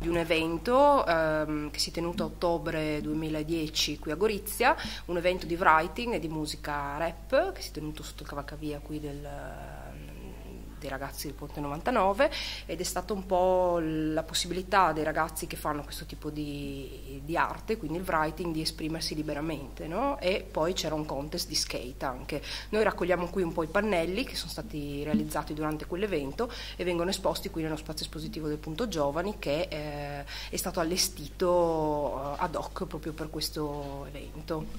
di un evento ehm, che si è tenuto a ottobre 2010 qui a Gorizia, un evento di writing e di musica rap che si è tenuto sotto il cavalcavia qui del dei ragazzi del Ponte 99 ed è stata un po' la possibilità dei ragazzi che fanno questo tipo di, di arte, quindi il writing, di esprimersi liberamente. No? E poi c'era un contest di skate anche. Noi raccogliamo qui un po' i pannelli che sono stati realizzati durante quell'evento e vengono esposti qui nello spazio espositivo del Punto Giovani che eh, è stato allestito eh, ad hoc proprio per questo evento.